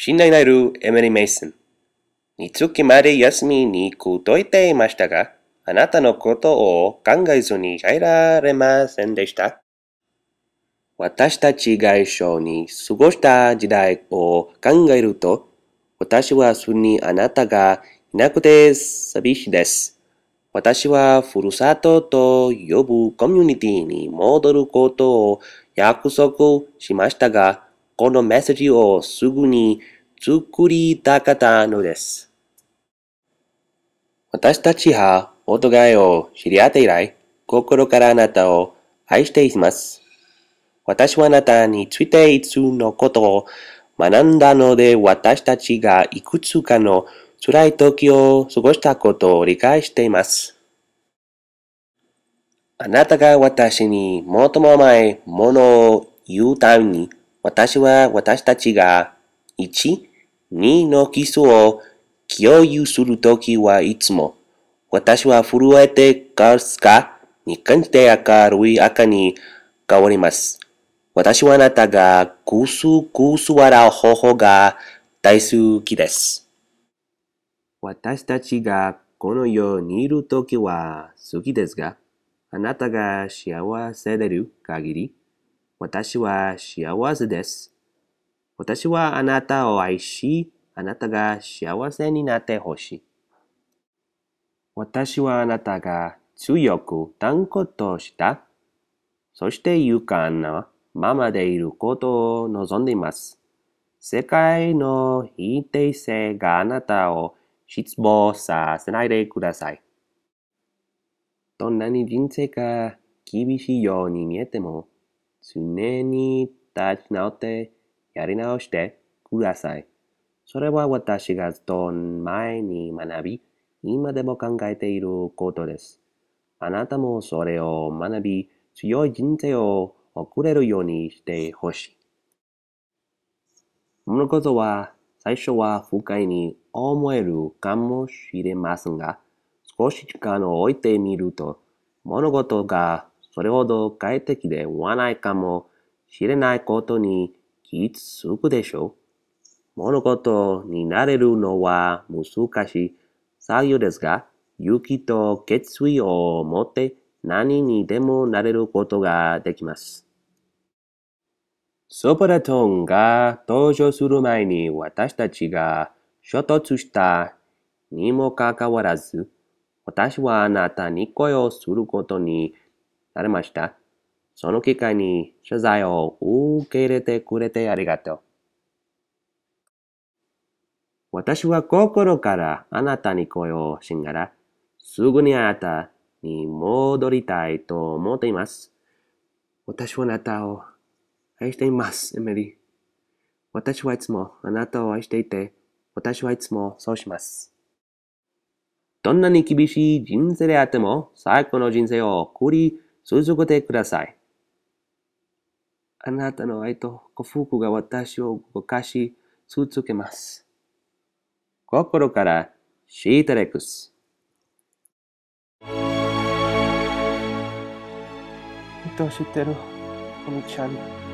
信頼なるエメリ・メイソン。につきまで休みに行くといていましたが、あなたのことを考えずに入られませんでした。私たち外相に過ごした時代を考えると、私はすぐにあなたがいなくて寂しいです。私はふるさとと呼ぶコミュニティに戻ることを約束しましたが、このメッセージをすぐに作りたかったのです。私たちはお互いを知り合って以来、心からあなたを愛しています。私はあなたについていつのことを学んだので、私たちがいくつかの辛い時を過ごしたことを理解しています。あなたが私に最も甘いものを言うために、私は私たちが1、2の基礎を共有するときはいつも私は震えてガスかに感じて明るい赤に変わります。私はあなたがぐすぐす笑う方法が大好きです。私たちがこの世にいるときは好きですが、あなたが幸せでる限り、私は幸せです。私はあなたを愛し、あなたが幸せになってほしい。私はあなたが強く断固とした。そして勇敢なままでいることを望んでいます。世界の否定性があなたを失望させないでください。どんなに人生が厳しいように見えても、常に立ち直ってやり直してください。それは私がずっと前に学び、今でも考えていることです。あなたもそれを学び、強い人生を送れるようにしてほしい。物事は最初は不快に思えるかもしれませんが、少し時間を置いてみると、物事がそれほど快適ではないかもしれないことに気づくでしょう。物事になれるのは難しい作業ですが、勇気と決意を持って何にでもなれることができます。ソプラトンが登場する前に私たちが衝突したにもかかわらず、私はあなたに恋をすることにされました。その機会に謝罪を受け入れてくれてありがとう。私は心からあなたに声をしながら、すぐにあなたに戻りたいと思っています。私はあなたを愛しています、エメリー。私はいつもあなたを愛していて、私はいつもそうします。どんなに厳しい人生であっても、最高の人生を送り続けでください。あなたの愛とご夫婦が私を動かし続けます。心からシータレックス。愛してる、お兄ちゃん。